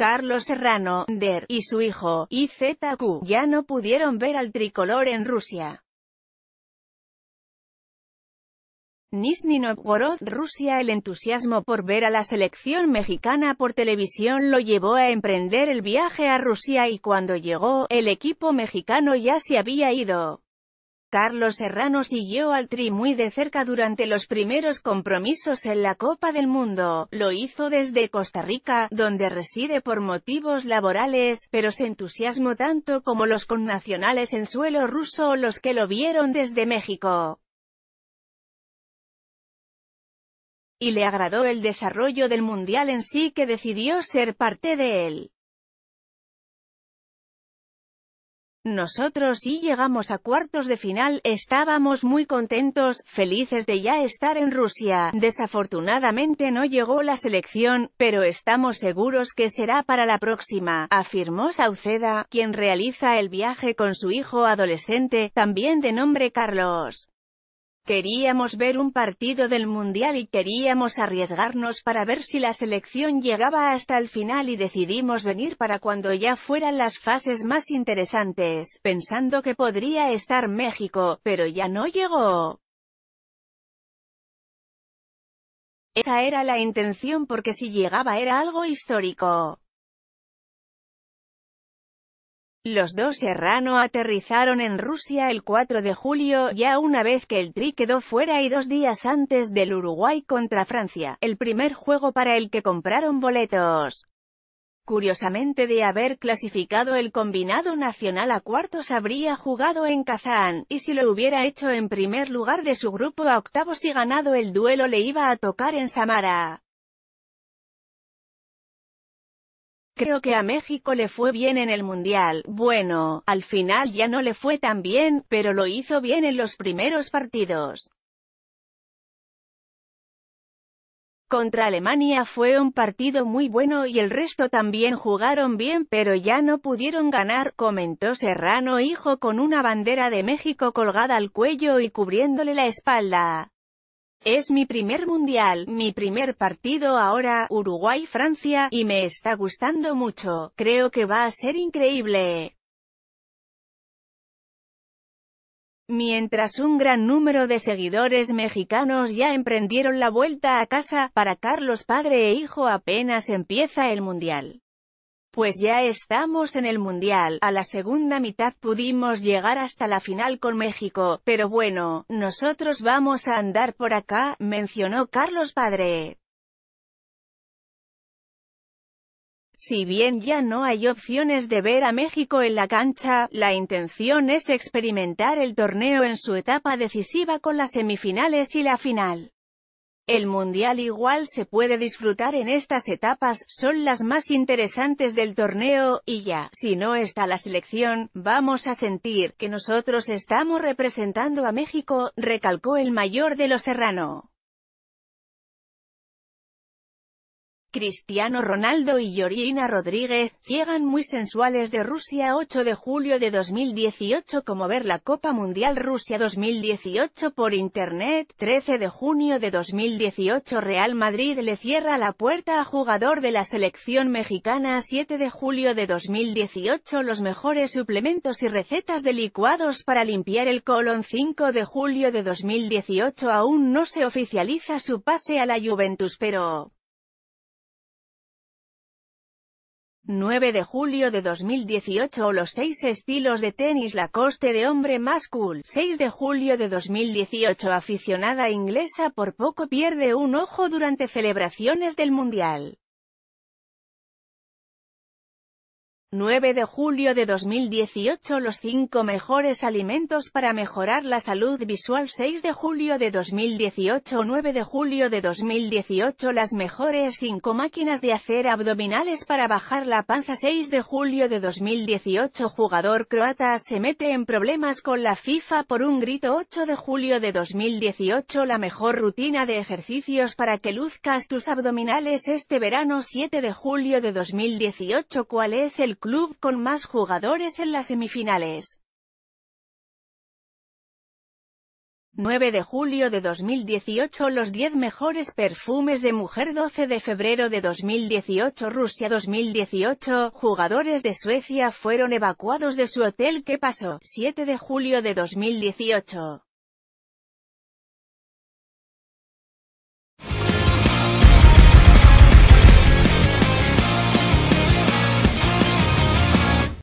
Carlos Serrano, Der, y su hijo, IZQ, ya no pudieron ver al tricolor en Rusia. Nizhny Novgorod, Rusia El entusiasmo por ver a la selección mexicana por televisión lo llevó a emprender el viaje a Rusia y cuando llegó, el equipo mexicano ya se había ido. Carlos Serrano siguió al Tri muy de cerca durante los primeros compromisos en la Copa del Mundo, lo hizo desde Costa Rica, donde reside por motivos laborales, pero se entusiasmó tanto como los connacionales en suelo ruso o los que lo vieron desde México. Y le agradó el desarrollo del Mundial en sí que decidió ser parte de él. Nosotros sí llegamos a cuartos de final, estábamos muy contentos, felices de ya estar en Rusia. Desafortunadamente no llegó la selección, pero estamos seguros que será para la próxima, afirmó Sauceda, quien realiza el viaje con su hijo adolescente, también de nombre Carlos. Queríamos ver un partido del Mundial y queríamos arriesgarnos para ver si la selección llegaba hasta el final y decidimos venir para cuando ya fueran las fases más interesantes, pensando que podría estar México, pero ya no llegó. Esa era la intención porque si llegaba era algo histórico. Los dos Serrano aterrizaron en Rusia el 4 de julio, ya una vez que el Tri quedó fuera y dos días antes del Uruguay contra Francia, el primer juego para el que compraron boletos. Curiosamente de haber clasificado el combinado nacional a cuartos habría jugado en Kazán, y si lo hubiera hecho en primer lugar de su grupo a octavos y ganado el duelo le iba a tocar en Samara. Creo que a México le fue bien en el Mundial, bueno, al final ya no le fue tan bien, pero lo hizo bien en los primeros partidos. Contra Alemania fue un partido muy bueno y el resto también jugaron bien pero ya no pudieron ganar, comentó Serrano hijo con una bandera de México colgada al cuello y cubriéndole la espalda. Es mi primer mundial, mi primer partido ahora, Uruguay-Francia, y me está gustando mucho, creo que va a ser increíble. Mientras un gran número de seguidores mexicanos ya emprendieron la vuelta a casa, para Carlos padre e hijo apenas empieza el mundial. Pues ya estamos en el Mundial, a la segunda mitad pudimos llegar hasta la final con México, pero bueno, nosotros vamos a andar por acá, mencionó Carlos Padre. Si bien ya no hay opciones de ver a México en la cancha, la intención es experimentar el torneo en su etapa decisiva con las semifinales y la final. El Mundial igual se puede disfrutar en estas etapas, son las más interesantes del torneo, y ya, si no está la selección, vamos a sentir que nosotros estamos representando a México, recalcó el mayor de los Serrano. Cristiano Ronaldo y Georgina Rodríguez, llegan muy sensuales de Rusia 8 de julio de 2018 como ver la Copa Mundial Rusia 2018 por Internet, 13 de junio de 2018 Real Madrid le cierra la puerta a jugador de la selección mexicana 7 de julio de 2018 los mejores suplementos y recetas de licuados para limpiar el colon 5 de julio de 2018 aún no se oficializa su pase a la Juventus pero... 9 de julio de 2018 Los seis estilos de tenis la coste de hombre más cool 6 de julio de 2018 Aficionada inglesa por poco pierde un ojo durante celebraciones del Mundial 9 de julio de 2018 Los 5 mejores alimentos para mejorar la salud visual 6 de julio de 2018 9 de julio de 2018 Las mejores 5 máquinas de hacer abdominales para bajar la panza 6 de julio de 2018 Jugador croata se mete en problemas con la FIFA por un grito 8 de julio de 2018 La mejor rutina de ejercicios para que luzcas tus abdominales este verano 7 de julio de 2018 ¿Cuál es el club con más jugadores en las semifinales. 9 de julio de 2018 Los 10 mejores perfumes de mujer 12 de febrero de 2018 Rusia 2018 Jugadores de Suecia fueron evacuados de su hotel ¿Qué pasó? 7 de julio de 2018